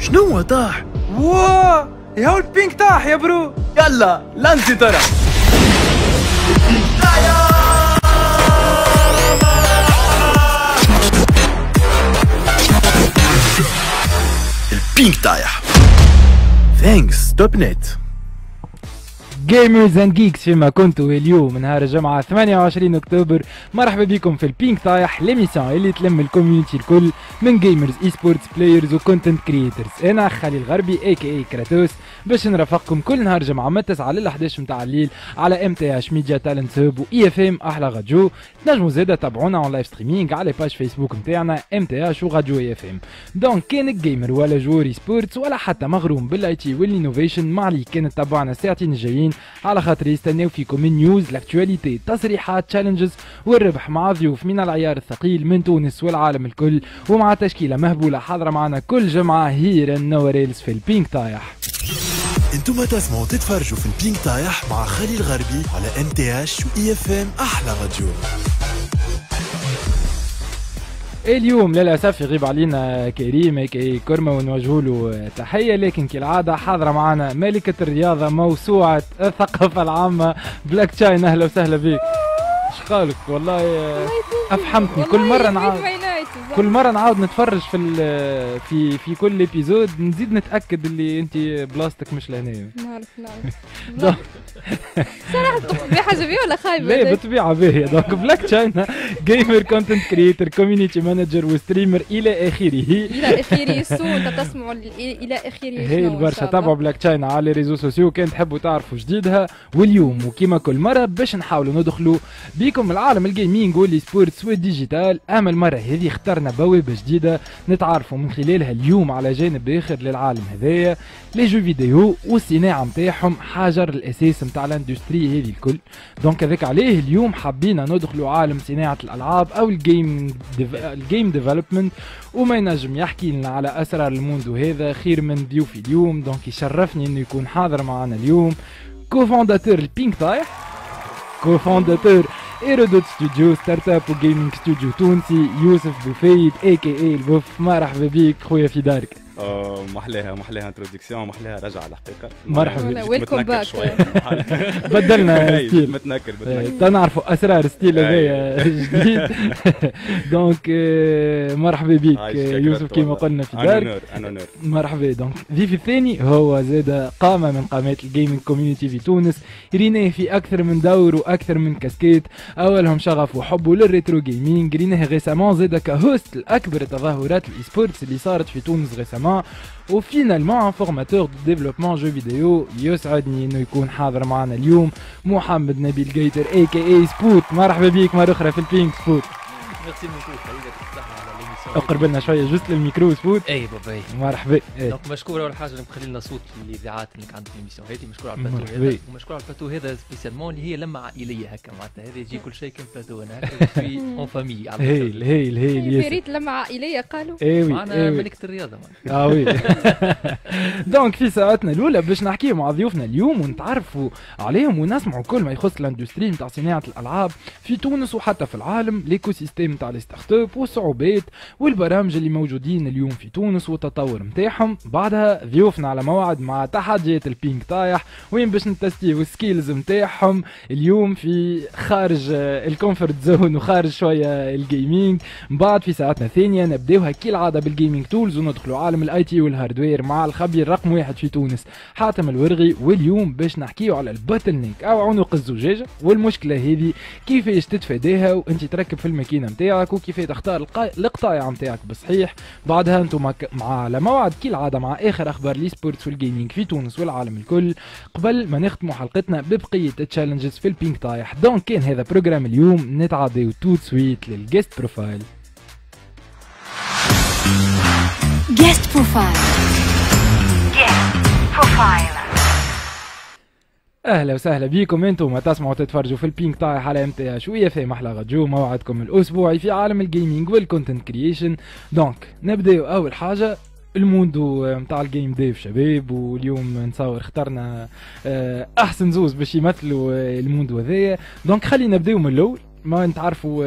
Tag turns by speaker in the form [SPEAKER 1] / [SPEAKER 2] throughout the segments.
[SPEAKER 1] شنو طاح واه يا هو البينك طاح يا برو يلا لانتي ترى البينك طايح ثانكس توب نت جيمرز اند جيكس فيما كنتوا اليوم نهار الجمعة 28 اكتوبر مرحبا بكم في البينك طايح ليميسيون اللي تلم الكوميونتي الكل من جيمرز اي سبورتس بلايرز وكونتنت كريترز انا خليل الغربي اي كي اي كراتوس باش نرافقكم كل نهار جمعة من 9 لل 11 نتاع الليل على ام تي اش ميديا تالنت هوب واي اف ام احلى راديو تنجموا زاده تابعونا اون لايف ستريمينغ على باج فيسبوك نتاعنا ام تي اش وراديو اي اف ام دونك كانك جيمر ولا جوري سبورتس ولا حتى مغروم بالاي تي والانوفيشن ما عليك كان تابعنا الساعتين الجايين على خاطر يستناو فيكم النيوز نيوز لاكتواليتي تصريحات تشالنجز والربح مع ضيوف من العيار الثقيل من تونس والعالم الكل ومع تشكيله مهبوله حاضره معنا كل جمعه هير النوريلز في البينك طايح انتم تسمعوا تتفرجوا في البينك طايح مع خالي الغربي على ام تي اش واي اف ام احلى راديو اليوم للاسف يغيب علينا كريم كي كرمه ونوجه له تحيه لكن كالعاده حاضره معنا ملكه الرياضه موسوعه الثقافه العامه بلاك تشاين اهلا وسهلا بك اش قالك والله افحمتني كل مره نعاود كل مره نعاود نتفرج في في في كل ايبيزود نزيد نتاكد اللي انت بلاصتك مش لهنا
[SPEAKER 2] نعرف نعرف صراحه حاجه بيه ولا خايبه لا بالطبيعه
[SPEAKER 1] باهيه دونك بلاك تشاينا جيمر كونتنت كريتر كوميونيتي مانجر وستريمر الى اخره الى اخره سون
[SPEAKER 2] تسمعوا الى اخره هي برشا تابعوا
[SPEAKER 1] بلاك تشاينا على ريزو سوسيو كان تحبوا تعرفوا جديدها واليوم وكما كل مره باش نحاولوا ندخلوا بكم العالم الجيمنج والسبورتس والديجيتال اما المره هذه اخترنا بوابه جديده نتعرفوا من خلالها اليوم على جانب اخر للعالم هذايا لي جو فيديو والصناعه نتاعهم حجر الاساس نتاع الاندستري هذه الكل دونك هذاك عليه اليوم حبينا ندخلوا عالم صناعه الالعاب او الجيم الجيم ديفلوبمنت وما ينجم يحكي لنا على اسرار الموندو هذا خير من ضيوفي اليوم دونك يشرفني انه يكون حاضر معنا اليوم كوفونداتور البينك تايح كوفونداتور ايرودوت ستوديو ستارت اب وجيمنج ستوديو تونسي يوسف بوفيد اي كي اي البوف مرحبا بيك خويا في دارك
[SPEAKER 3] محلاها محلاها انتروديكسيون محلاها رجعه الحقيقه مرحبا ويلكم باك بدلنا ستيل إيه، متنكر إيه، تنعرفوا اسرار
[SPEAKER 1] ستيل إيه. هذايا جديد دونك آه، مرحبا بك يوسف كيما قلنا في دار مرحبا دونك ضيفي الثاني هو زاد قامه من قامات الجيمنج كوميونيتي في تونس ريناه في اكثر من دور واكثر من كاسكيت اولهم شغف وحبه للريترو جيمنج ريناه غيسامون زاد كهوست لاكبر تظاهرات الاي سبورتس اللي صارت في تونس غيسامون au finalement, un formateur de développement de jeux vidéo, il y haverman eu Mohamed Nabil Gaiter, aka Spoot. marhabik reparler, je vous remercie.
[SPEAKER 2] Merci beaucoup, اقرب لنا
[SPEAKER 1] شويه جزء للميكرو سبوت اي بابا إيه. مرحبا إيه. دونك
[SPEAKER 2] مشكور اول حاجه اللي لنا صوت الاذاعات اللي عندك الميسيون هذه مشكور على الفاتو هذا ومشكور على الفاتو هذا سبيسيالمون اللي هي لما عائليه هكا معناتها هذه يجي كل شيء كان بلاتو انا في اون فامي هيل هيل هيل يا ريت لما عائليه قالوا اي وي معنا إيه ملكه الرياضه
[SPEAKER 1] اه وي دونك في ساعتنا الاولى باش نحكي مع ضيوفنا اليوم ونتعرفوا عليهم ونسمعوا كل ما يخص الاندستري نتاع صناعه الالعاب في تونس وحتى في العالم ليكو سيستيم نتاع لي ستارت اب والصعوبات والبرامج اللي موجودين اليوم في تونس والتطور نتاعهم بعدها ضيوفنا على موعد مع تحديات البينك طايح وين باش نتستيو السكيلز نتاعهم اليوم في خارج الكومفورت زون وخارج شويه الجيمنج من بعد في ساعتنا الثانيه نبداوها كالعاده بالجيمنج تولز وندخلوا عالم الاي تي والهاردوير مع الخبير رقم واحد في تونس حاتم الورغي واليوم باش نحكيو على الباتل او عنق الزجاجه والمشكله هذه كيفاش تتفاداها وانت تركب في الماكينه نتاعك وكيفاش تختار القطايع الساعه نتاعك بصحيح بعدها انتم مع على موعد كالعاده مع اخر اخبار لي سبورتس والجيمنج في تونس والعالم الكل قبل ما نختموا حلقتنا ببقيه التشالنجز في البينك طايح دونك كان هذا بروجرام اليوم نتعاديو تو سويت للجيست بروفايل
[SPEAKER 3] Guest profile. Guest
[SPEAKER 2] profile.
[SPEAKER 1] اهلا وسهلا بيكم انتم ما تسمعوا تتفرجوا في البينك تاع تي نتاع إيه شويه في محلى غدجو موعدكم الاسبوعي في عالم الجيمنج والكونتنت كرييشن دونك نبداو اول حاجه الموندو نتاع آه، الجيم ديف شباب واليوم نصور اخترنا آه، احسن زوز باش يمثلوا آه، الموندو هذايا دونك خلينا نبداو من الاول ما نتعرفوا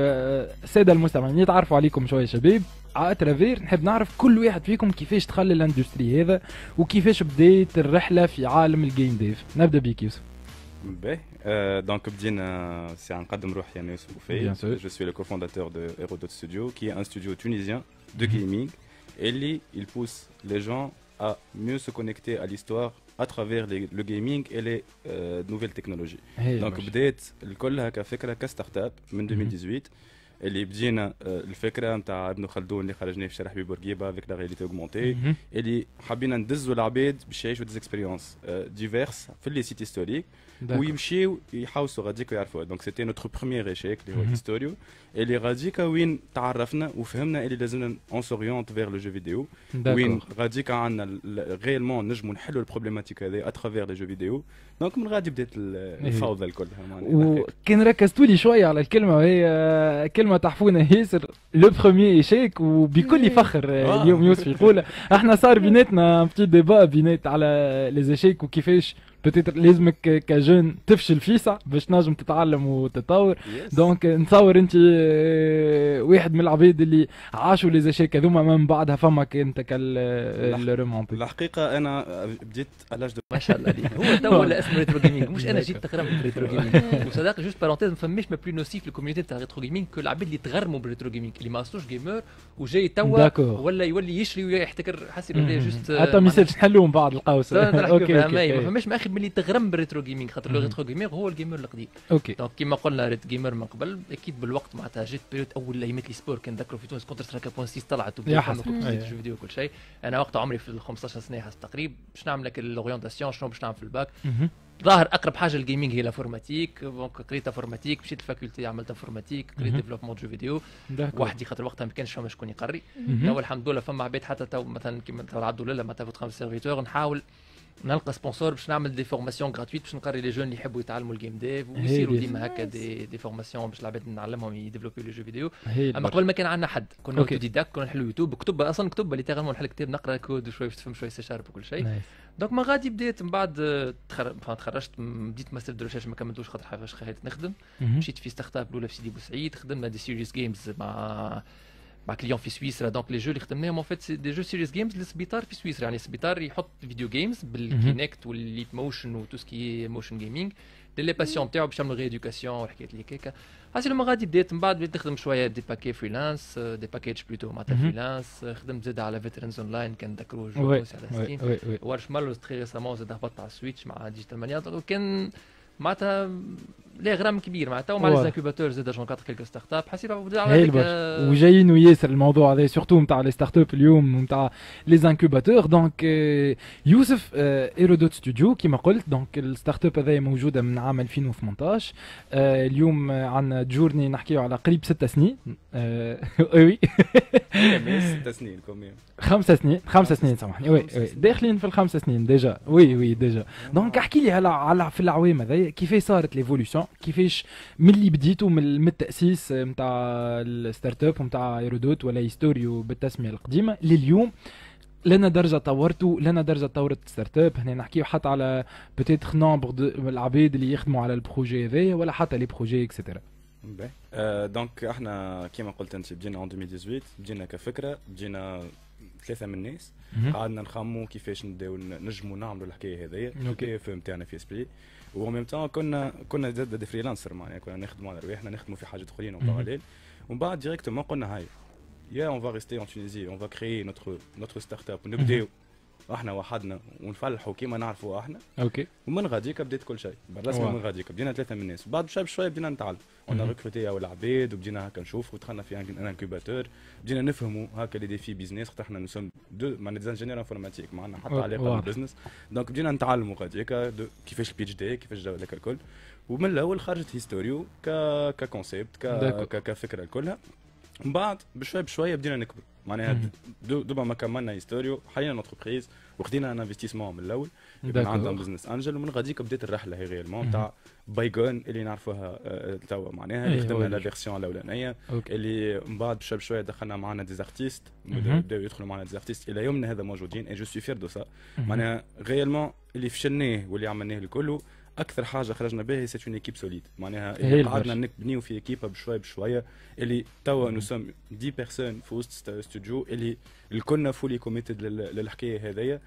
[SPEAKER 1] الساده المستمعين يتعرفوا عليكم شويه شباب اترافير نحب نعرف كل واحد فيكم كيفاش دخل الاندستري هذا وكيفاش بدات الرحله في عالم الجيم ديف نبدا بيك يوسف
[SPEAKER 3] باهي دونك بدينا سي نقدم روحي انا يوسف بوفي جو سوي لو كوفونداتور دو دوت ستوديو كي ان ستوديو تونيزيان دو جيمينغ اللي il pousse les gens à mieux se connecter à l'histoire à travers les, le gaming et les euh, nouvelles technologies. Hey, Donc, بدات الكل هكا فكره كستارت اب من 2018 اللي بدينا آه، الفكره نتاع ابن خلدون اللي خرجناه في شرح ببورقيبه افيك لا غاليتي اوغمونتي اللي حبينا ندزوا العباد باش يعيشوا ديزيكسبيريونس ديفيرس آه، في لي سيت هيستوريك ويمشيو يحوسوا غاديك ويعرفوا دونك سيتي نوتر بروميير ايشيك اللي هو الهيستوريو اللي غاديكا وين تعرفنا وفهمنا اللي لازمنا اون سوريونت فيغ لو جو فيديو وين غاديكا عندنا ريلمون نجموا نحلوا البروبليماتيك هذه اترافيغ لي جو فيديو دونك من غادي بدات الفوضى الكل وكي
[SPEAKER 1] نركزتوا لي شويه على الكلمه هي كلمه تحفونه ياسر لو بروميير ايشيك وبكل فخر اليوم يوسف يقول احنا صار بيناتنا بتي ديبا بينات على لي ايشيك وكيفاش بتيتر لازمك كجون تفشل فيسع باش تنجم تتعلم وتتطور yes. دونك نتصور انت آه، واحد من العبيد اللي عاشوا لي زاشيك هذوما من بعدها فما انت كالرومونتي آه،
[SPEAKER 2] الحقيقه انا بديت الاج دو ما شاء الله هو تو ولا اسمه ريترو جيمنج مش انا جيت تخرم ريترو جيمنج وصدق جوست بارونتيز ما فماش ما بلو نوسيف الكوميونيتي تاع ريترو جيمنج كو العبيد اللي تغرموا بالريترو جيمنج اللي ما اصلوش جيمر وجاي تو ولا يولي يشري ويحتكر حسي جوست حتى ما يسالش
[SPEAKER 1] نحلوه من بعد القوس اوكي ما
[SPEAKER 2] فماش ما اخر ملي تغرم بالريترو جيمنج خاطر لو ريترو هو الجيمر القديم اوكي دونك كيما قلنا ريت جيمر من قبل اكيد بالوقت معناتها جيت بيريود اول ايامات لي سبور كنذكروا في تونس كونتر سترايك سيس طلعت يا أيوة. فيديو وكل شيء انا وقت عمري في 15 سنه حسب تقريب باش نعمل لك الاورينتاسيون شنو باش نعمل في الباك ظاهر اقرب حاجه للجيمنج هي لافورماتيك دونك قريت فورماتيك مشيت الفاكولتي عملت فورماتيك قريت ديفلوبمون جو فيديو وحدي خاطر وقتها ما كانش فما شكون يقري الحمد لله فما عباد حتى تو مثلا كيما العبد لله تفوت خمس سيرفيتور نحاول نلقى سبونسور باش نعمل دي فورماسيون غراتويت باش نقري لي جون اللي يحبوا يتعلموا الجيم ديف ويصيروا ديما هكا دي, دي فورماسيون باش العباد نعلمهم يديفلوبي لو جو فيديو اما قبل ما كان عندنا حد كنا دي داك كنا نحلوا يوتيوب كتب اصلا كتب اللي تغنوا نحل كتاب نقرا كود شوي تفهم شوي سي شارب وكل شيء دونك ما غادي بديت من بعد تخرجت بديت ماستر دو ريشيرش ما كملتوش خاطر حاجه خايت نخدم مشيت في ستارت اب الاولى في سيدي بوسعيد خدمنا دي سيريس جيمز مع معك ليون في سويسرا دونك لي جو اللي خدمناهم اون فيت دي جو سيريس جيمز للسبيطار في سويسرا يعني السبيطار يحط فيديو جيمز بالكينكت والليت موشن وتو سكي موشن جيمنج لي باسيون نتاعو باش يعملوا ريديوكاسيون وحكايات اللي هكاك حاسس لما غادي بديت من بعد بديت نخدم شويه دي باكي فريلانس دي باكيج بلوتو معناتها فريلانس خدمت زاد على فيترنز اون لاين كان ذكروه جو على ستيم ورش مالوس تخي ريسامون زاد هبطت على السويتش مع ديجيتال مانيا وكان معناتها غرام كبير معناتها ومع ليزانكوباتور زاد جون كاتر كيلكو ستارت اب حسيت هيك آه. وجايين
[SPEAKER 1] وياسر الموضوع هذا سورتو نتاع لي ستارت اب اليوم نتاع ليزانكوباتور دونك يوسف ايرودوت ستوديو كيما قلت دونك الستارت اب هذايا موجوده من عام 2018 euh, اليوم عندنا جورني نحكيو على قريب ست سنين وي euh, ست سنين كوميون يعني؟ خمس سنين خمس سنين سامحني وي وي داخلين في الخمس سنين ديجا وي وي ديجا دونك احكي لي على في العوام هذايا كيفاش صارت ليفولوسيون كيفاش من اللي بديتوا من التاسيس نتاع آه، الستارت اب نتاع ايرودوت ولا هيستوريو بالتسميه القديمه لليوم لنا درجه طورتوا لنا درجه طورت ستارت اب هنا نحكيو حتى على بوتيتر نومبر العباد اللي يخدموا على البروجي هذايا ولا حتى لي بروجي اكسترا
[SPEAKER 3] دونك euh, احنا كيما قلت انت بدينا 2018 بدينا كفكره بدينا ثلاثه من الناس قعدنا نخمو كيفاش نبداو نجمو نعملوا الحكايه هذيا البي اف تاعنا في اس بي وميم تان كنا كنا زاد دي فريلانسر معناها كنا نخدموا على رواحنا نخدموا في حاجات اخرين اون باراليل ومن بعد ديريكتومون قلنا هاي يا اون فا ريستي اون تونيزي اون فا كريي نوتر نوتر ستارت اب نبداو احنا وحدنا ونفلحوا كيما نعرفوا احنا اوكي ومن غاديك بدات كل شيء بالرسمي من غاديك بدينا ثلاثه من الناس بعد شوي بشوي بدينا نتعلم قلنا ريكروتي او العباد وبدينا هكا نشوف ودخلنا في ان انكوباتور بدينا نفهموا هكا لي ديفي بيزنس خاطر احنا نسم دو معناها انجينير انفورماتيك ما عندنا حتى علاقه بالبزنس دونك بدينا نتعلموا غاديك كيفاش البي اتش دي كيفاش هذاك الكل ومن الاول خرجت هيستوريو ككونسيبت كفكره كلها من بعد بشوي بشويه بدينا نكبر معناها دوبا ما كملنا هيستوريو حلينا اونتربريز وخدينا ان انفستيسمون من الاول من عند بزنس انجل ومن غاديك بدات الرحله هي مون تاع بايغون اللي نعرفوها آه، توا معناها اللي إيه، خدمنا لا فيرسيون الاولانيه اللي من بعد بشوي بشويه دخلنا معنا ديزارتيست بداو يدخلوا معنا ديزارتيست الى يومنا هذا موجودين اي جو سوي فير دو سا معناها ريالمون اللي فشلناه واللي عملناه الكل اكثر حاجه خرجنا بها هي سيت اون ايكيب سوليد معناها قعدنا نبنيو في ايكيب بشوي بشويه اللي توا نو سوم دي بيرسون في وسط استوديو اللي الكلنا فولي كوميتد للحكايه هذيا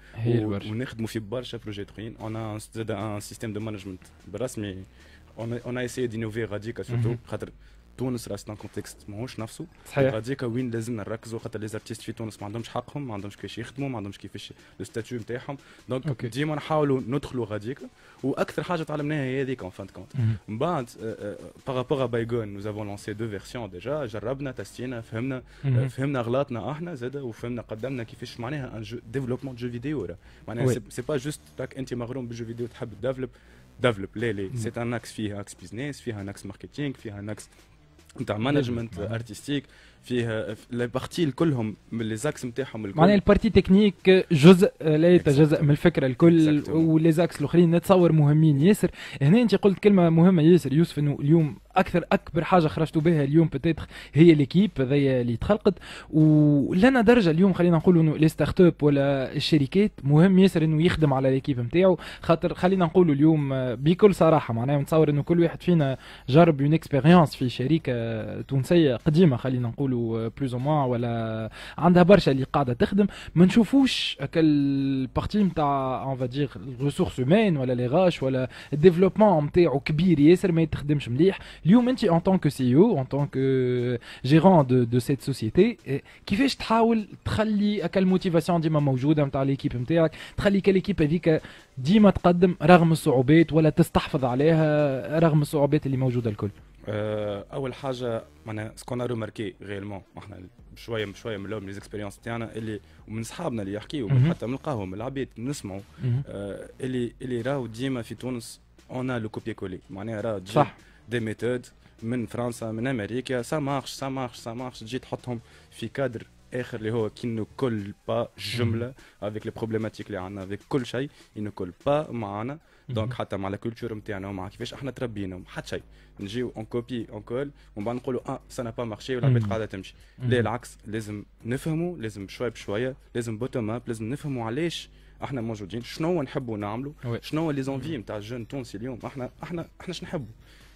[SPEAKER 3] ونخدموا في برشا بروجي اخرين اون زاد ان سيستيم دو مانجمنت بالرسمي اون ا دي دينوفي غاديكا سورتو خاطر تونس راسنا كونتكست ماهوش نفسه صحيح غاديك وين لازم نركزوا خاطر لي زارتيست في تونس ما عندهمش حقهم ما عندهمش كيفاش يخدموا ما عندهمش كيفاش لو ستاتيو نتاعهم دونك ديما نحاولوا ندخلوا غاديك واكثر حاجه تعلمناها هي هذيك اون فان كونت من بعد بارابور بايغون نو افون لونسي دو فيرسيون ديجا جربنا تستينا فهمنا آه، فهمنا غلطنا احنا زاد وفهمنا قدمنا كيفاش معناها ان جو ديفلوبمون جو فيديو معناها سي با جوست تاك انت مغروم بالجو فيديو تحب تديفلوب ديفلوب لا لا سي ان اكس فيها اكس بيزنس فيها ان اكس ماركتينغ فيها اكس نتاع مانجمنت ارتستيك فيه لي بارتي كلهم من لي زاكس نتاعهم الكل معناها
[SPEAKER 1] البارتي تكنيك جزء لا يتجزا من الفكره الكل ولي زاكس الاخرين نتصور مهمين ياسر هنا انت قلت كلمه مهمه ياسر يوسف انه اليوم اكثر اكبر حاجه خرجتوا بها اليوم بتيتخ هي ليكيب هذايا اللي تخلقت ولنا درجه اليوم خلينا نقولوا انه لي ستارت اب ولا الشركات مهم ياسر انه يخدم على ليكيب نتاعو خاطر خلينا نقولوا اليوم بكل صراحه معناها نتصور انه كل واحد فينا جرب اون اكسبيريونس في شركه تونسيه قديمه خلينا نقولوا نقولوا بلوز او ولا عندها برشا اللي قاعده تخدم ما نشوفوش هكا البارتي نتاع اون فادير الريسورس هومان ولا لي غاش ولا الديفلوبمون نتاعو كبير ياسر ما يتخدمش مليح اليوم انت ان طونك سي او ان طونك جيرون دو دو سيت سوسيتي كيفاش تحاول تخلي هكا الموتيفاسيون ديما موجوده نتاع ليكيب نتاعك تخلي كاليكيب هذيك ديما تقدم رغم الصعوبات ولا تستحفظ عليها رغم الصعوبات اللي موجوده الكل
[SPEAKER 3] آه، اول حاجه معناها سكون روماركي غيرمون احنا بشويه بشويه من من ليزيكسبيريونس تاعنا اللي ومن صحابنا اللي يحكيوا حتى من القهوه من العبيد نسمعوا آه، اللي اللي راهو ديما في تونس اون لو كوبي كولي معناها راهو صح دي ميثود من فرنسا من امريكا سا مارش سا مارش سا مارش تجي تحطهم في كادر اخر اللي هو كي ne colle با جمله افيك لي بروبليماتيك اللي عندنا افيك كل شيء il ne colle pas معانا دونك mhm. حتى مع الكولتور نتاعنا ومع كيفاش احنا تربينا حتى شيء نجيو اون كوبي اون كول ومن بعد نقولوا اه سا با مارشي بيت قاعده تمشي لا العكس لازم نفهموا لازم شويه بشويه لازم بوتوم اب لازم نفهموا علاش احنا موجودين شنو نحبوا نعملوا شنو لي زونفي نتاع الجون التونسي اليوم احنا احنا احنا شنو نحبوا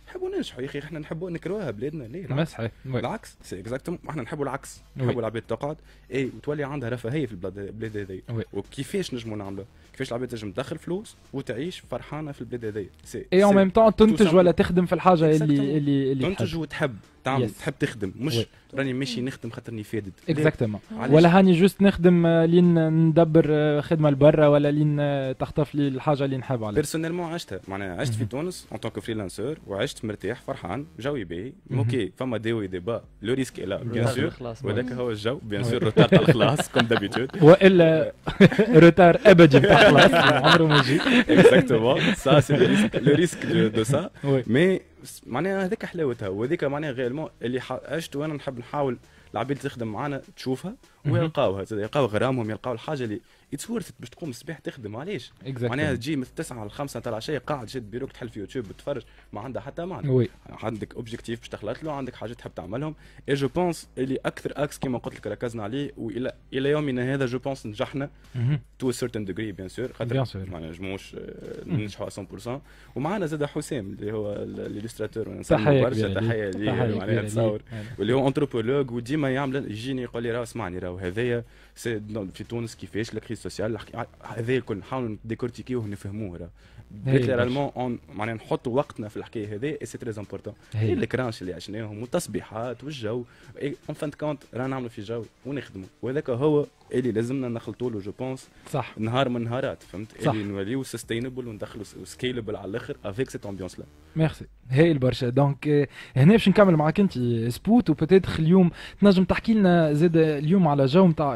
[SPEAKER 3] نحبوا ننجحوا يا اخي احنا نحبوا نكروها بلادنا ليه لا صحيح العكس سي اكزاكتوم احنا نحبوا العكس نحبوا العباد تقعد اي وتولي عندها رفاهيه في البلاد البلاد هذيا وكيفاش نجموا نعملوا كيفاش العباد تنجم تدخل فلوس وتعيش فرحانه في البلاد هذيا اي اون ميم تنتج ولا تخدم في الحاجه اللي اللي اللي تنتج
[SPEAKER 1] وتحب تعمل yes.
[SPEAKER 3] تحب تخدم مش oui. راني ماشي نخدم خاطرني فادد اكزاكتومون ولا هاني
[SPEAKER 1] جوست نخدم آه، لين ندبر آه، خدمه لبرا ولا لين آه، تخطف لي الحاجه اللي نحب عليها
[SPEAKER 3] بيرسونيلمون عشتها معناها عشت في mhm. تونس اون توك فريلانسور وعشت مرتاح فرحان جوي باهي اوكي فما دي وي ديبا لو ريسك الا بيان سور وذاك هو الجو بيان سور روتار تاع الخلاص كوم دابيتود والا روتار ابدي تاع الخلاص عمره ما يجي اكزاكتومون سا سي لو ريسك دو سا مي معناها هذيك حلاوتها وهذيك معناها غير اللي عشت وانا نحب نحاول العباد تخدم معانا تشوفها ويلقاوها يلقاو غرامهم يلقاو الحاجه اللي اتورثت باش تقوم الصباح تخدم علاش؟ exactly. معناها تجي من 9 ل 5 تاع العشاء قاعد جد بيروك تحل في يوتيوب تتفرج ما عندها حتى معنى oui. عندك اوبجيكتيف باش تخلط له عندك حاجه تحب تعملهم اي جو بونس اللي اكثر اكس كما قلت لك ركزنا عليه والى الى يومنا هذا جو بونس نجحنا تو سيرتن ديجري بيان سور خاطر بيان سور ما نجموش آه، ننجحوا 100% ومعنا زاد حسام اللي هو الاليستراتور تحيه برشا تحيه ليه معناها تصور واللي هو انتروبولوج وديما يعمل يجيني يقول لي راه اسمعني راه وهذايا في تونس كيفاش الكريز سوسيال هذا الكل نحاول ديكورتيكيوه نفهموه راه إيه، ليترالمون معناها نحطوا وقتنا في الحكايه هذه اي سي تريز امبورتون الكرانش اللي عشناهم والتصبيحات والجو اون فان كونت رانا نعملوا في جو ونخدموا وهذاك هو اللي لازمنا نخلطوا له جو بونس صح نهار من نهارات فهمت صح. اللي نوليو سستينبل وندخلوا سكيلبل على الاخر افيك سيت امبيونس لا
[SPEAKER 1] ميرسي هايل برشا دونك هنا باش نكمل معاك انت سبوت وبتيتخ اليوم تنجم تحكي لنا زاد اليوم على جو نتاع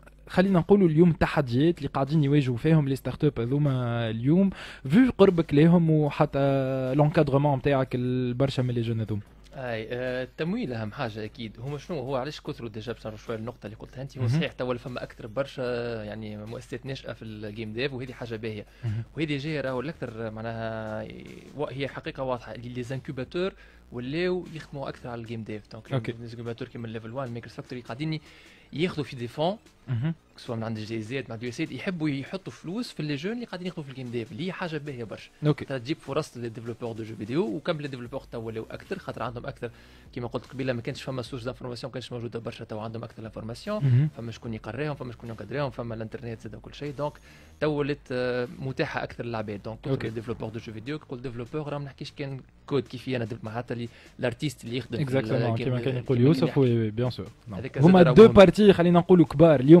[SPEAKER 1] خلينا نقولوا اليوم التحديات اللي قاعدين يواجهوا فيهم لي ستارت اب هذوما اليوم في قربك لهم وحتى لونكادرمون نتاعك برشا من لي جون هذوما
[SPEAKER 2] اي آه، التمويل اهم حاجه اكيد هما شنو هو علاش كثروا ديجا باش شويه النقطه اللي قلتها انت هو صحيح توا فما اكثر برشا يعني مؤسسات ناشئه في الجيم ديف وهذه حاجه باهيه وهذه جايه راهو الاكثر معناها هي حقيقه واضحه لي زانكوباتور ولاو يخدموا اكثر على الجيم ديف دونك لي زانكوباتور كيما ليفل 1 ميكرو فاكتوري قاعدين ياخذوا في دي فون سواء من عند الجزائر من عند اليوسيد يحبوا يحطوا فلوس في لي جون اللي قاعدين يخدموا في الجيم ديف اللي هي حاجه باهيه برشا اوكي تجيب فرص للديفلوبور دو جو فيديو وكم لي ديفلوبور تو ولاو اكثر خاطر عندهم اكثر كما قلت قبيله ما كانش فما سورس دافورماسيون كانش موجوده برشا تو عندهم اكثر لافورماسيون فما شكون يقراهم فما شكون يقدرهم فما الانترنت زاد كل شيء دونك تو ولات متاحه اكثر للعباد دونك اوكي ديفلوبور دو جو فيديو تقول ديفلوبور راه ما نحكيش كان كود كيف انا معناتها الارتيست اللي يخدم اكزاكتومون كما كان يقول يوسف بيان سور هما دو بارتي
[SPEAKER 1] خلينا نقولوا كبار اليوم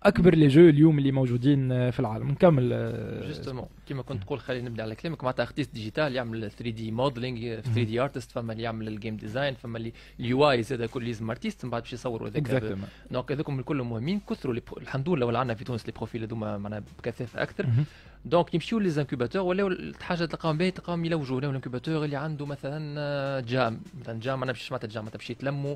[SPEAKER 1] اكبر لي جو اليوم اللي موجودين آه، في العالم نكمل آه، جوستومون
[SPEAKER 2] كيما كنت تقول خلينا نبدا على كلامك معناتها ارتيست ديجيتال يعمل 3 دي موديلينغ 3 دي ارتست فما اللي يعمل الجيم ديزاين فما اللي اليو اي زاد كل لازم ارتيست من بعد باش يصوروا هذاك دونك هذوكم الكل مهمين كثروا الحمد لله ولا عندنا في تونس لي بروفيل هذوما معناها بكثافه اكثر دونك يمشيو ليزانكوباتور ولا حاجه تلقاهم باهي تلقاهم يلوجوا لهم الانكوباتور اللي عنده مثلا آه، جام مثلا جام انا باش معناتها جام باش يتلموا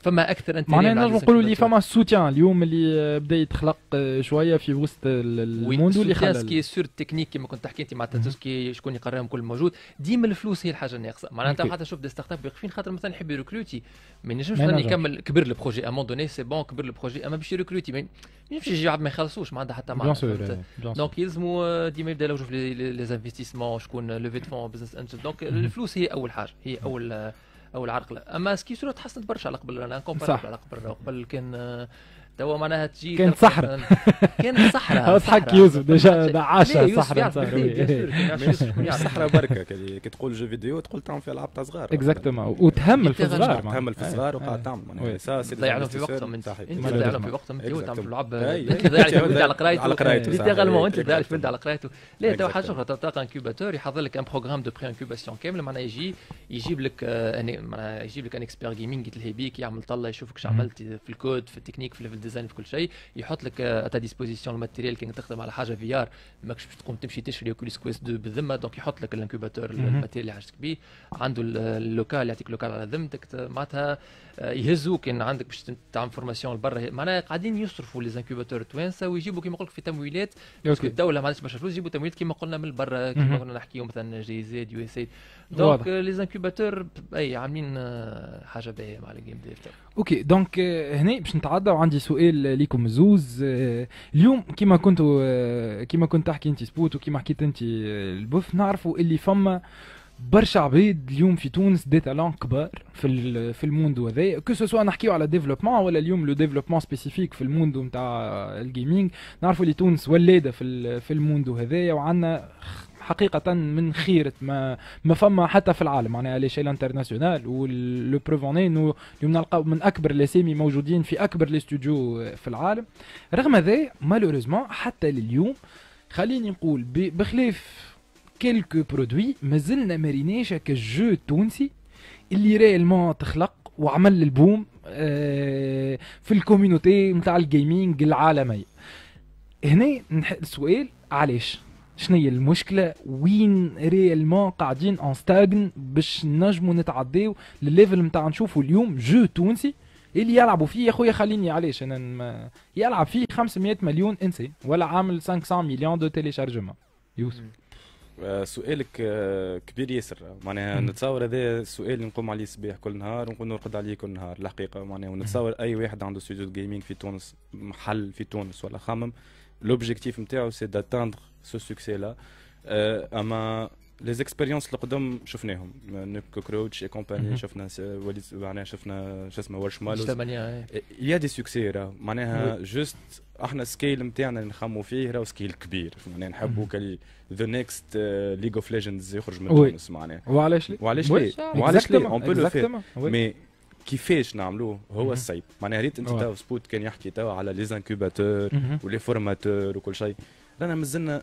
[SPEAKER 2] فما اكثر انت معناها نجم نقولوا اللي
[SPEAKER 1] فما سوتيان اليوم اللي بدا يتخلق شويه في وسط الموند اللي خلى سكي
[SPEAKER 2] سور تكنيك كما كنت تحكي انت مع تاتوسكي شكون يقررهم كل موجود ديما الفلوس هي الحاجه الناقصه معناها انت حتى شوف دي ستارت اب واقفين خاطر مثلا يحب يركروتي ما ينجمش مثلا يكمل كبر البروجي امون دوني سي بون كبر البروجي اما باش يركروتي ما ينجمش يجي عبد ما يخلصوش ما عندها حتى معنى دونك يلزموا آه، ديما يبدا يلوجوا لي زانفستيسمون شكون ليفي فون بزنس انجل دونك الفلوس هي اول حاجه هي اول آه، او لا اما سكيسرو تحسنت برشا على قبل انا كومبارابل على قبل قبل كان توا معناها تجي كانت صحراء كانت صحراء اضحك يوسف ده عاش صحراء صحراء بركة
[SPEAKER 3] كي تقول جو فيديو تقول تعمل في العاب تاع صغار اكزاكتومون وتهمل في الصغار تهمل في الصغار
[SPEAKER 1] وقاعد تعمل سا في وقتهم انت تضيع في وقتهم انت تعمل في العاب تضيع على قرايته على قرايته انت تضيع في على قرايته لا تو حاجة أخرى
[SPEAKER 2] تلقى انكوباتور يحضر لك ان بروغرام دو بري انكوباسيون كامل معناها يجي يجيب لك آه، يجيب لك ان اكسبير جيمنج يتلهي بيك يعمل طلة يشوفك شو عملت في الكود في التكنيك في ديزاين في كل شيء يحط لك آه، اتا ديسبوزيسيون الماتيريال كي تخدم على حاجه في ار ماكش باش تقوم تمشي تشري كل سكويس دو بالذمه دونك يحط لك الانكوباتور الماتيريال اللي حاجتك به عنده اللوكال يعطيك لوكال على ذمتك معناتها آه، يهزوك كان عندك باش تعمل فورماسيون لبرا معناها قاعدين يصرفوا لي زانكوباتور توانسه ويجيبوا كيما نقول في تمويلات الدوله ما عندهاش برشا فلوس يجيبوا تمويلات كيما قلنا من برا كيما كنا نحكيو مثلا جي زيد يو اس دونك لي زانكوباتور اي عاملين حاجه باهيه مع الجيم ديفلوبر
[SPEAKER 1] اوكي دونك هنا باش نتعدى وعندي سؤال ليكم زوز اليوم كيما كنت كيما كنت تحكي انت سبوت وكيما حكيت انت البوف نعرفوا اللي فما برشا عبيد اليوم في تونس دي تالون كبار في في الموند هذايا كو سوا نحكيو على ديفلوبمون ولا اليوم لو ديفلوبمون سبيسيفيك في الموند نتاع الجيمنج نعرفوا اللي تونس ولاده في في الموند هذايا وعندنا حقيقه من خيره ما ما فما حتى في العالم معناها شي انترناسيونال ولو بروف انه اليوم نلقاو من اكبر الاسامي موجودين في اكبر لي ستوديو في العالم رغم ذا مالوريزمون حتى لليوم خليني نقول بخلاف كيلكو برودوي مازلنا ماريناش هكا الجو التونسي اللي ريالمون تخلق وعمل البوم آه، في الكوميونيتي نتاع الجيمنج العالميه هنا السؤال علاش شنو هي المشكله وين ريالمون قاعدين اون ستاغن باش نجموا نتعداو للليفل نتاع نشوفوا اليوم جو تونسي اللي يلعبوا فيه يا خويا خليني علاش انا ما يلعب فيه 500 مليون انسي ولا عامل 500 مليون دو تيليشارجمون يوسف
[SPEAKER 3] آه، سؤالك آه، كبير ياسر معناها نتصور هذا السؤال نقوم عليه الصباح كل نهار ونقول نرقد عليه كل نهار الحقيقه معناها ونتصور اي واحد عنده استوديو جيمنج في تونس محل في تونس ولا خامم لوبجيكتيف نتاعو سي داتاندر سو سوكسي لا اما لي زيكسبيريونس اللي قدام شفناهم نوك كوكروتش اي كومباني شفنا وليد معناها شفنا شو اسمه ورش مالوز يا دي سوكسي راه معناها جوست احنا السكيل نتاعنا اللي نخمو فيه راهو سكيل كبير معناها نحبوا كلي ذا نيكست ليج اوف ليجندز يخرج من تونس معناها وعلاش ليه وعلاش ليه وعلاش ليه اون بو لو فير مي كيفاش نعملوه هو الصعيب معناها ريت انت توا سبوت كان يحكي توا على لي زانكوباتور ولي فورماتور وكل شيء رانا مازلنا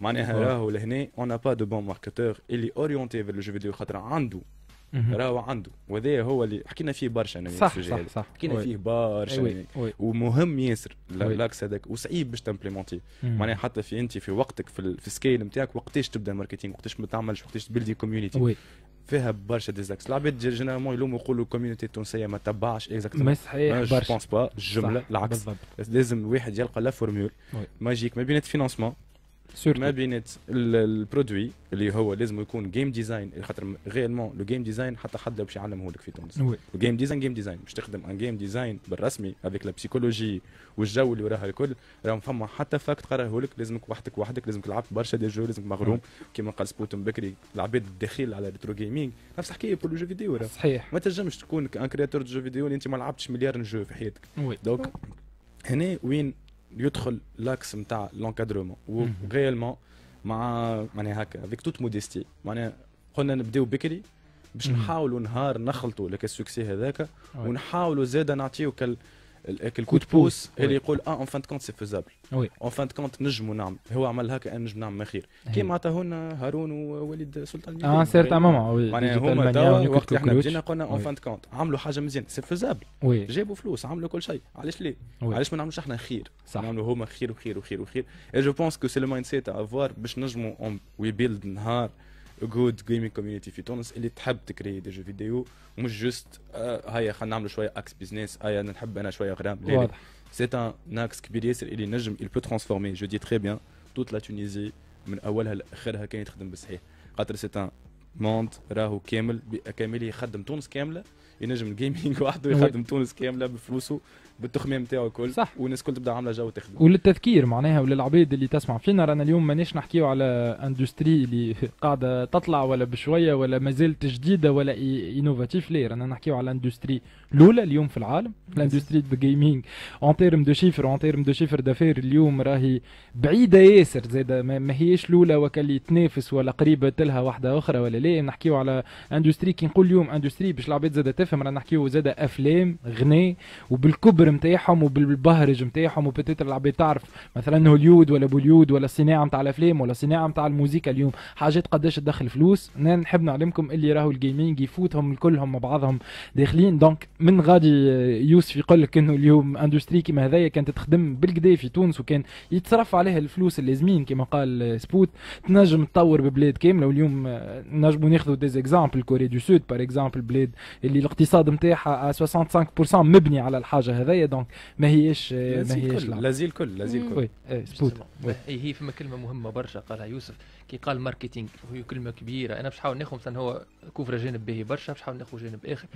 [SPEAKER 3] معناها راهو لهنا اون با دو بون ماركتور اللي اورينتي في الجو فيديو خاطر عنده راهو عنده وهذا هو اللي حكينا فيه برشا انا صح, صح, صح حكينا وي. فيه برشا ومهم ياسر لاكس هذاك وصعيب باش تمبليمونتي معناها حتى في انت في وقتك في, في السكيل نتاعك وقتاش تبدا ماركتينغ وقتاش ما تعملش وقتاش تبلدي كوميونيتي فيها برشا ديزاكس العباد جينيرالمون يلوموا يقولوا الكوميونيتي التونسيه ما تبعش اكزاكتومون صحيح برشا جو بونس با الجمله العكس لازم الواحد يلقى لا فورمول ماجيك ما بينات فينونسمون ما بينات البرودوي اللي هو لازم يكون جيم ديزاين خاطر غيرمون لو جيم ديزاين حتى حد باش يعلمه لك في تونس الجيم ديزاين جيم ديزاين باش تخدم ان جيم ديزاين بالرسمي هذيك لا بسيكولوجي والجو اللي وراها الكل راهم فما حتى فاكت قراه لك لازمك وحدك وحدك لازمك تلعب برشا دي جو لازمك مغروم كيما قال سبوتون بكري العباد الداخل على ريترو جيمنج نفس الحكايه بور جو فيديو صحيح ما تنجمش تكون ان كرياتور جو فيديو اللي انت ما لعبتش مليار جو في حياتك دونك هنا وين يدخل لاكس نتاع لونكادرومون وغيالمون مع معناها هكا افيك توت موديستي معناها قلنا نبداو بكري باش نحاولوا نهار نخلطوا لك السوكسي هذاك ونحاولوا زاده نعطيو كال الكود بوس اللي يقول اه اون فان كونت سي فيزابل اون فان كونت نجموا نعمل هو عمل هكا نجم نعمل خير إيه. كيما معناتها هنا هارون ووليد سلطان اه سيرت ماما معناها هما وقت احنا جينا قلنا اون فان كونت عملوا حاجه مزيان سي فيزابل جابوا فلوس عملوا كل شيء علاش ليه علاش ما نعملوش احنا خير صح نعملوا هما خير وخير وخير وخير اي جو بونس كو سي لو مايند سيت افوار باش نجموا وي بيلد نهار جود جيمنج كوميونيتي في تونس اللي تحب تكري دي جو فيديو مش جوست آه هيا خلينا نعملوا شويه اكس بيزنس هيا نحب انا شويه غرام واضح سي ان اكس كبير ياسر اللي نجم il peut transformer je dis très bien toute la Tunisie من اولها لاخرها كان يخدم بصحيح خاطر سي ان موند راهو كامل كامل يخدم تونس كامله ينجم الجيمنج وحده يخدم تونس كامله بفلوسه بالتخمام نتاعو الكل صح والناس الكل تبدا عامله جو تخدم
[SPEAKER 1] وللتذكير معناها وللعباد اللي تسمع فينا رانا اليوم ماناش نحكيو على اندستري اللي قاعده تطلع ولا بشويه ولا ما زالت جديده ولا انوفاتيف لا رانا نحكيو على اندستري الاولى اليوم في العالم الاندستري دو جيمنج اون تيرم دو شيفر اون تيرم دو شيفر دافير اليوم راهي بعيده ياسر زاده ما هيش الاولى وكاللي تنافس ولا قريبه تلها واحده اخرى ولا لا نحكيو على اندستري كي نقول اليوم اندستري باش العباد زاده تفهم رانا نحكيو زاده افلام غناء وبالكبر بالدور نتاعهم وبالبهرج نتاعهم وبتيت العباد تعرف مثلا هوليود ولا بوليود ولا الصناعه نتاع الافلام ولا الصناعه نتاع الموسيقى اليوم حاجات قداش تدخل فلوس نحب نعلمكم اللي راهو الجيمنج يفوتهم كلهم مع بعضهم داخلين دونك من غادي يوسف يقول لك انه اليوم اندستري كيما هذايا كانت تخدم بالكدا في تونس وكان يتصرف عليها الفلوس اللازمين كما قال سبوت تنجم تطور ببلاد كامله واليوم آه، نجموا ناخذوا زيكزامبل كوري دو سود بار اكزامبل بلاد اللي الاقتصاد نتاعها 65% آه، مبني على الحاجه هذايا هذايا دونك ما هيش آه، ما هيش لازيل كل لازيل كل آه،
[SPEAKER 2] هي فما كلمه مهمه برشا قالها يوسف كي قال ماركتينغ هي كلمه كبيره انا باش نحاول ناخذ مثلا هو كوفر جانب باهي برشا باش نحاول ناخذ جانب اخر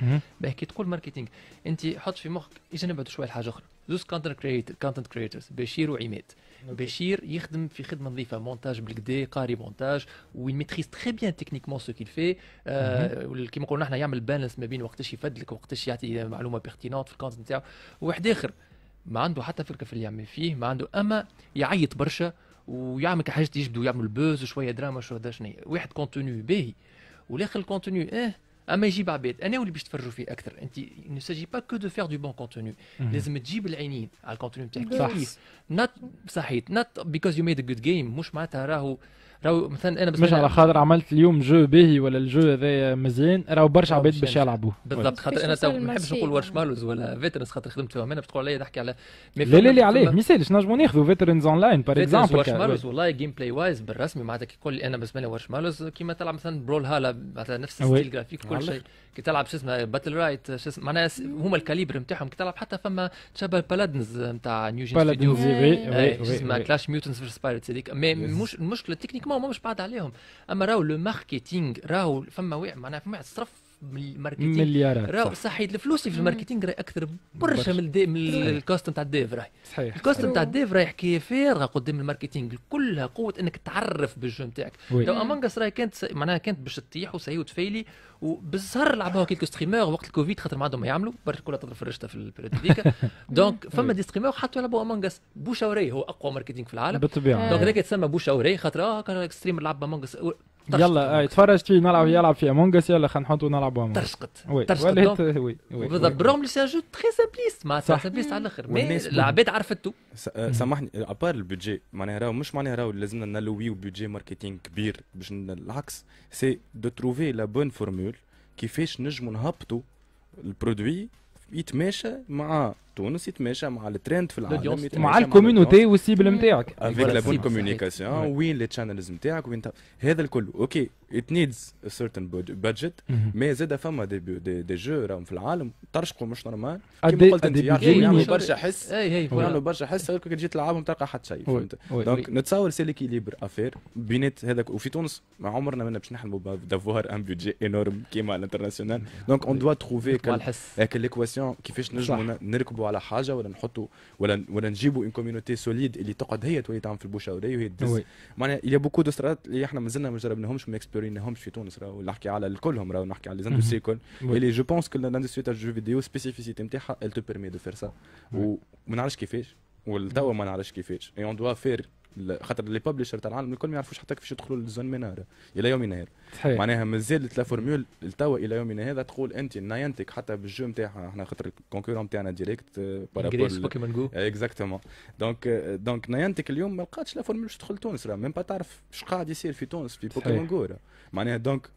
[SPEAKER 2] باهي كي تقول ماركتينغ انت حط في مخك نبعد شويه حاجه اخرى زوز كونتنت كريتر كونتنت كريترز بشير وعماد بشير يخدم في خدمه نظيفه مونتاج بالكدا قاري مونتاج وين ميتريز تري بيان تكنيكمون سو كيل في كيما قلنا احنا يعمل بالانس ما بين وقتاش يفدلك وقتاش يعطي معلومه بيرتينونت في الكونتنت نتاعو وواحد اخر ما عنده حتى فكره في اللي يعمل فيه ما عنده اما يعيط برشا ويعمل حاجات يجبدوا يعملوا البوز وشويه دراما شويه شنو واحد كونتوني باهي والاخر الكونتوني اه اما يجيب عباد انا واللي باش تفرجوا فيه اكثر انت نسجي با كو دو فير دو بون كونتوني لازم تجيب العينين على الكونتوني نتاعك كيف نات صحيت نات بيكوز يو ميد ا جود جيم مش معناتها راهو راهو مثلا انا مش على خاطر عملت
[SPEAKER 1] اليوم جو باهي ولا الجو هذا مزيان راهو برشا عباد باش يلعبوه بالضبط خاطر انا تو ما نحبش نقول
[SPEAKER 2] ورش مالوز ولا فيترنز خاطر خدمت فيهم انا باش تقول عليا تحكي على لا لا لا عليه ما
[SPEAKER 1] يسالش نجموا ناخذوا فيترنز اون لاين بار اكزامبل ورش مالوز
[SPEAKER 2] والله جيم بلاي وايز بالرسمي معناتها كي تقول انا بالنسبه لي ورش مالوز كيما تلعب مثلا برول هالا معناتها نفس الستيل جرافيك كل شيء كي تلعب شو اسمه باتل رايت شو اسمه معناها هما الكاليبر نتاعهم كي تلعب حتى فما تشابه بالادنز نتاع نيوجن ستوديو بالادنز كلاش ميوتنس فيرس بايرتس هذيك مي مش المشكله التكنيك ما مش بعاد عليهم اما راهو لو ماركتينغ راهو فما معناها فما صرف من الماركتينغ مليارات راه صح الفلوس في الماركتينغ راهي اكثر برشا من, من الكوست نتاع الديف راهي صحيح الكوست نتاع الديف راهي حكايه فارغه قدام الماركتينغ كلها قوه انك تعرف بالجو نتاعك تو اس راهي كانت معناها كانت باش تطيح وسعي وتفيلي وبالزهر لعبوها كيلكو ستريمور وقت الكوفيد خاطر ما عندهم ما يعملوا برشا كلها تضرب في الرشته في البريود هذيك دونك فما دي ستريمور حطوا يلعبوا امانغ بوشا اوري هو اقوى ماركتينغ في العالم بالطبيعه دونك هذاك تسمى بوشا اوري خاطر اه كان ستريمر لعب امانغ
[SPEAKER 1] يلا آه، يتفرج فيه نلعب يلعب في امونج اس يلا خلينا نحطوا نلعبوا امونج ترشقت ترشقت وي وي برغم
[SPEAKER 2] سي جو تري سامبليست معناتها سامبليست على الاخر مي العباد عرفتو
[SPEAKER 3] سامحني ابار البيدجي معناها راهو مش معناها راهو لازمنا نلويو بيدجي ماركتينغ كبير باش العكس سي دو تروفي لا بون فورمول كيفاش نجمو نهبطوا البرودوي يتماشى مع تونس يتماشى مع الترند في العالم مع الكوميونيتي والسيبل نتاعك افيك لا بون كوميونيكاسيون وين لي تشانلز نتاعك وين هذا الكل اوكي ات نيدز سيرتن بادجت مي زاد فما دي, دي, دي جو راهم في العالم ترشقوا مش نورمال كيما قلت انت يعملوا برشا حس يعملوا برشا حس كي تجي تلعبهم تلقى حتى شيء فهمت دونك نتصور سي ليكيليبر افير بينات هذاك وفي تونس ما عمرنا ما باش نحلموا دافوار ان بيدجي انورم كيما الانترناسيونال دونك اون دوا تروفي ليكواسيون كيفاش نجموا نركبوا على حاجه ولا نحطوا ولا ولا نجيبوا ان كوميونيتي سوليد اللي تقعد هي تولي تعمل في البوش اوري وهي تدز معناها يا بوكو دو اللي احنا مازلنا ما جربناهمش ما اكسبيرينهمش في تونس راهو نحكي على الكلهم راهو نحكي على ليزاندستري الكل اللي جو بونس كو لاندستري تاع الجو فيديو سبيسيفيسيتي نتاعها تو بيرمي دو فير سا وما نعرفش كيفاش والتوا ما نعرفش كيفاش اي اون دوا فير خاطر لي بابليشر تاع العالم الكل ما يعرفوش حتى كيفاش يدخلوا للزون مينار الى يومنا هذا صحيح معناها مازالت لا فورمول التوا الى يومنا هذا تقول انت ناينتك حتى بالجو نتاعها احنا خاطر الكونكورون تاعنا ديريكت بارابول بوكيمون جو اكزاكتومون دونك دونك ناينتك اليوم ما لقاتش لا فورمول باش تدخل تونس راه ميم با تعرف اش قاعد يصير في تونس في بوكيمون جو معناها دونك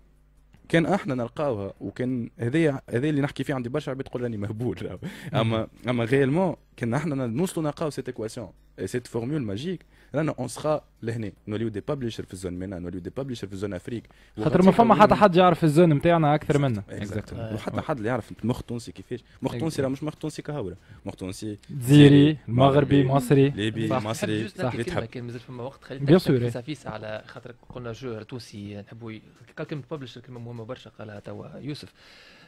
[SPEAKER 3] كان احنا نلقاوها وكان هذايا هذايا اللي نحكي فيه عندي برشا عباد تقول راني مهبول اما اما غيرمون كان احنا نوصلوا نلقاو سيت ايكواسيون سيت فورمول ماجيك رانا اون سخا لهنا نوليو دي بابليشر في الزون منا نوليو دي بابليشر في الزون افريك خاطر ما فما حتى
[SPEAKER 1] حد يعرف الزون نتاعنا اكثر منا وحتى
[SPEAKER 3] حد اللي يعرف مخ تونسي كيفاش مخ تونسي راه مش مخ تونسي كهو مخ تونسي جزيري مغربي مصري ليبي مصري صح تحب كان مازال
[SPEAKER 2] فما وقت خلينا بيان سور فيسا على خاطر قلنا جو تونسي نحبوا كلمه بابليشر كلمه مهمه برشا قالها توا يوسف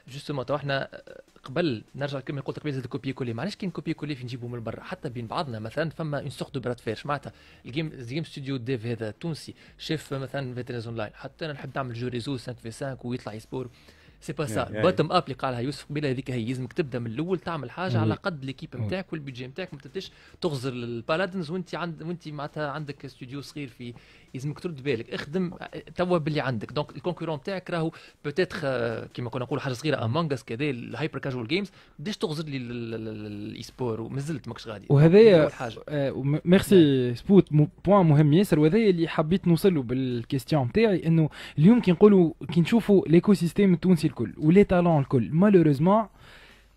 [SPEAKER 2] جوستومون تو احنا قبل نرجع كما قلت قبل كوبي كولي معلاش كي نكوبي كولي في نجيبو من برا حتى بين بعضنا مثلا فما اون سورت دو برات فيرش معناتها الجيم جيم ستوديو ديف هذا تونسي شاف مثلا فيتريز اون لاين حتى انا نحب نعمل جو ريزو 5 في 5 ويطلع سبور سي با سا بوتوم اب اللي قالها يوسف قبيله هذيك هي لازمك تبدا من الاول تعمل حاجه على قد ليكيب نتاعك والبيدجي نتاعك ما تبداش تغزر البالادنز وانت عند وانت معناتها عندك استوديو صغير في لازمك ترد بالك اخدم توا باللي عندك دونك الكونكورون نتاعك راهو بوتيتر آه، كيما كنا نقولوا حاجه صغيره امونغ كذا الهايبر كاجوال جيمز بداش تغزر لي الايسبور ومازلت ماكش غادي وهذايا
[SPEAKER 1] ميرسي سبوت بوان مهم ياسر وهذايا اللي حبيت نوصل له بالكيستيون نتاعي انه اليوم كي نقولوا كي نشوفوا ليكو سيستيم التونسي ماشي الكل ولي تالون الكل مالوروزمون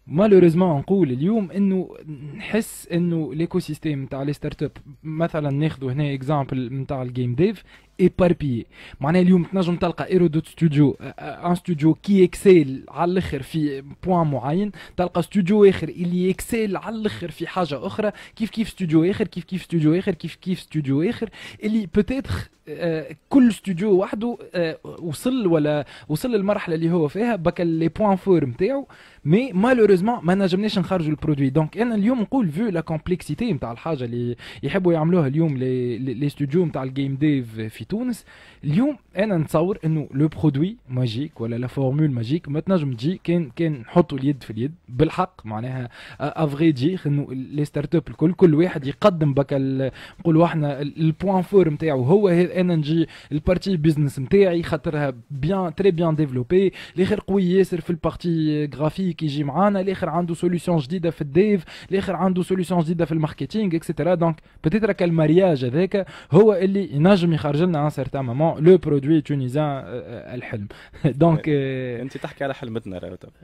[SPEAKER 1] مالوروزمون نقول اليوم انه نحس انه ليكو سيستيم تاع لي ستارت اب مثلا ناخذ هنا اكزامبل نتاع الجيم ديف ايباربيي معناها اليوم تنجم تلقى ايرودوت ستوديو ان ستوديو كي اكسيل على الاخر في بوان معين تلقى ستوديو اخر اللي اكسيل على الاخر في حاجه اخرى كيف كيف ستوديو اخر كيف كيف ستوديو اخر كيف كيف ستوديو اخر اللي بوتيتر آه، كل ستوديو وحده آه، وصل ولا وصل للمرحله اللي هو فيها بك لي بوان فور نتاعو مي مالوريزمون ما نجمناش نخرجوا البرودوي دونك انا اليوم نقول فيو لا كومبلكسيتي نتاع الحاجه اللي يحبوا يعملوها اليوم لي ستوديو نتاع الجيم ديف في تونس اليوم انا نتصور انه لو برودوي ماجيك ولا لا فورمول ماجيك ما تنجم تجي كان كان نحطوا اليد في اليد بالحق معناها افغي آه، تجي انه لي ستارت اب الكل كل واحد يقدم بك نقولوا احنا البوان فور نتاعو هو انا نجي البارتي بيزنس نتاعي خاطرها بيان تري بيان ديفلوبي الاخر قوي ياسر في البارتي غرافيك يجي معانا الاخر عنده سوليسيون جديده في الديف الاخر عنده سوليسيون جديده في الماركتينغ اكسترا دونك بتيتر المارياج هذاك هو اللي ينجم يخرج لنا à un certain moment le produit tunisien euh, euh, الحلم دونك euh, انت تحكي على حلمتنا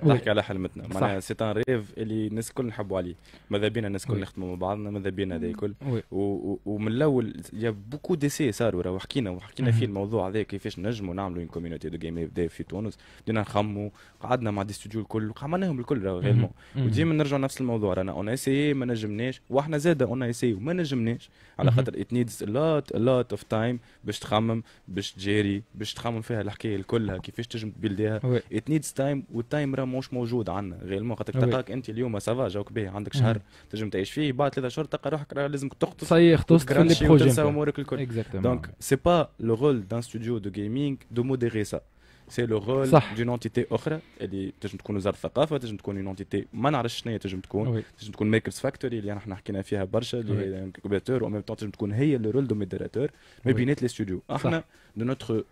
[SPEAKER 1] تحكي على
[SPEAKER 3] حلمتنا معناها سي ان ريف اللي الناس الكل نحبوا عليه ماذا بينا الناس الكل نخدموا مع بعضنا ماذا بينا هذا الكل ومن الاول يا بوكو ديسي صاروا وحكينا حكينا وحكينا فيه mm-hmm. الموضوع هذا كيفاش نجموا نعملوا كوميونيتي دو جيم في تونس بدينا نخموا قعدنا مع دي ستوديو الكل عملناهم الكل mm-hmm. غيرمون mm-hmm. وديما نرجعوا نفس الموضوع رانا اون اسي ما نجمناش واحنا زاده اون اسي وما نجمناش على خاطر ات نيدز لوت لوت اوف تايم باش تخمم باش تجاري باش تخمم فيها الحكايه كلها كيفاش تنجم تبلديها ات نيدز تايم والتايم راه مش موجود عندنا غير خاطر تلقاك انت اليوم سافا جاوك به عندك شهر تنجم تعيش فيه بعد ثلاثة شهور تلقى روحك راه لازم تقطص صحيح تقطص في لي بروجي تنسى امورك الكل دونك سي با لو رول دان ستوديو دو جيمنج دو موديري سا سي لو رول دون اونتيتي اخرى اللي تنجم تكون وزاره الثقافه تنجم تكون اون اونتيتي ما نعرفش شنو هي تنجم تكون تنجم تكون ميكرز فاكتوري اللي احنا حكينا فيها برشا اللي هي كوباتور وميم تنجم تكون هي لو رول دو ميديراتور ما بينات لي ستوديو احنا دو نوتر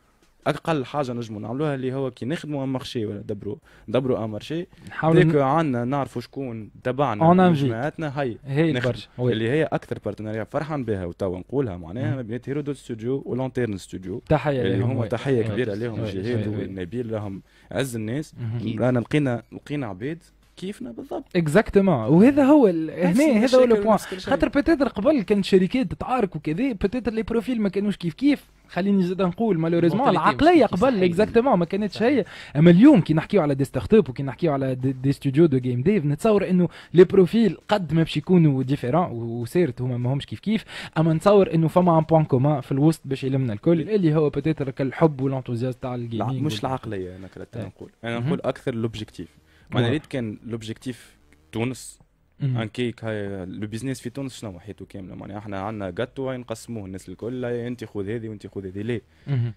[SPEAKER 3] اقل حاجه نجمو نعملوها اللي هو كي نخدموا ان مارشي ولا ندبروا ندبروا ان مارشي نحاولوا ديك عندنا نعرفوا شكون تبعنا مجموعاتنا هي هي برشا اللي هي اكثر بارتنريا فرحان بها وتوا نقولها معناها ما بين هيرودوت ستوديو ولونتيرن ستوديو تحيه اللي هما تحيه كبيره لهم جهاد ونبيل لهم عز الناس رانا لقينا لقينا عبيد
[SPEAKER 1] كيفنا بالضبط اكزاكتومون وهذا هو هنا هذا هو البوان خاطر بيتيتر قبل كانت شركات تتعارك وكذا بيتيتر لي بروفيل ما كانوش كيف كيف خليني زاد نقول مالوريزمون العقليه قبل اكزاكتومون ما كانتش هي اما اليوم كي نحكيو على دي ستارت اب وكي نحكيو على دي, ستوديو دو جيم ديف نتصور انه لي بروفيل قد ما باش يكونوا ديفيرون وسيرت هما ماهمش كيف كيف اما نتصور انه فما ان بوان كومان في الوسط باش يلمنا الكل اللي هو بتيتر الحب والانتوزياز تاع الجيمينغ مش
[SPEAKER 3] العقليه انا كنت إيه. نقول انا نقول اكثر لوبجيكتيف معناها ريت كان لوبجيكتيف تونس ان كيك هاي بيزنيس في تونس شنو حياته كامله معناها احنا عندنا جاتو نقسموه الناس الكل إيه، انت خذ هذه وانت خذ هذه ليه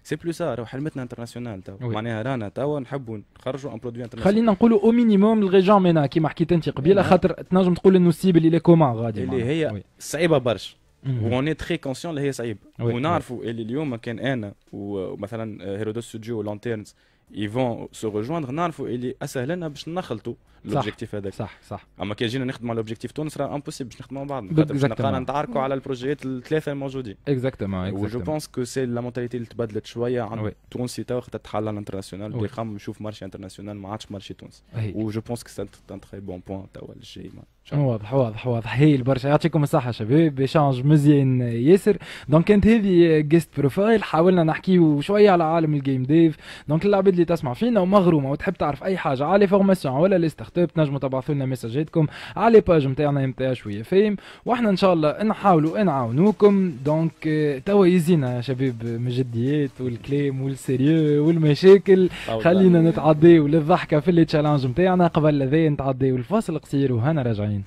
[SPEAKER 3] سي بلو سا راهو حلمتنا انترناسيونال توا معناها رانا توا نحبوا نخرجوا ان برودوي انترناسيونال
[SPEAKER 1] خلينا نقولوا او مينيموم الريجون مينا كيما حكيت انت قبيله خاطر تنجم تقول انه سيبل اللي كوما غادي اللي
[SPEAKER 3] هي صعيبه برشا وني تري كونسيون اللي هي صعيبه ونعرفوا اللي اليوم كان انا ومثلا هيرودوس ستوديو لونتيرنز يفون سو ريجواندر نعرفوا اللي اسهل لنا باش نخلطوا لوبجيكتيف هذاك صح صح اما كي جينا نخدموا على لوبجيكتيف تونس راه امبوسيبل باش نخدموا مع بعضنا خاطر نتعاركوا على البروجيات الثلاثه الموجودين اكزاكتومون وجو بونس كو سي لا مونتاليتي اللي تبدلت شويه عند التونسي تو وقت تحلى الانترناسيونال بدا يخمم يشوف مارشي انترناسيونال ما عادش مارشي تونس وجو بونس كو سي ان تخي بون بوان توا الجي
[SPEAKER 1] واضح واضح واضح هي برشا يعطيكم الصحة شباب بيشانج مزيان ياسر دونك كانت هذه جيست بروفايل حاولنا نحكيو شوية على عالم الجيم ديف دونك اللعبة اللي تسمع فينا ومغرومه وتحب تعرف اي حاجه على فورماسيون ولا لي ستارت اب تنجموا تبعثوا لنا مساجاتكم على باج نتاعنا ام تي شويه فيم واحنا ان شاء الله نحاولوا نعاونوكم دونك euh, توا يزينا يا شباب من الجديات والكلام والسيريو والمشاكل خلينا نتعديو للضحكه في التشالنج نتاعنا قبل ذا نتعديو الفاصل قصير وهنا راجعين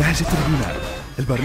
[SPEAKER 1] لهجة البلاد
[SPEAKER 3] البرنامج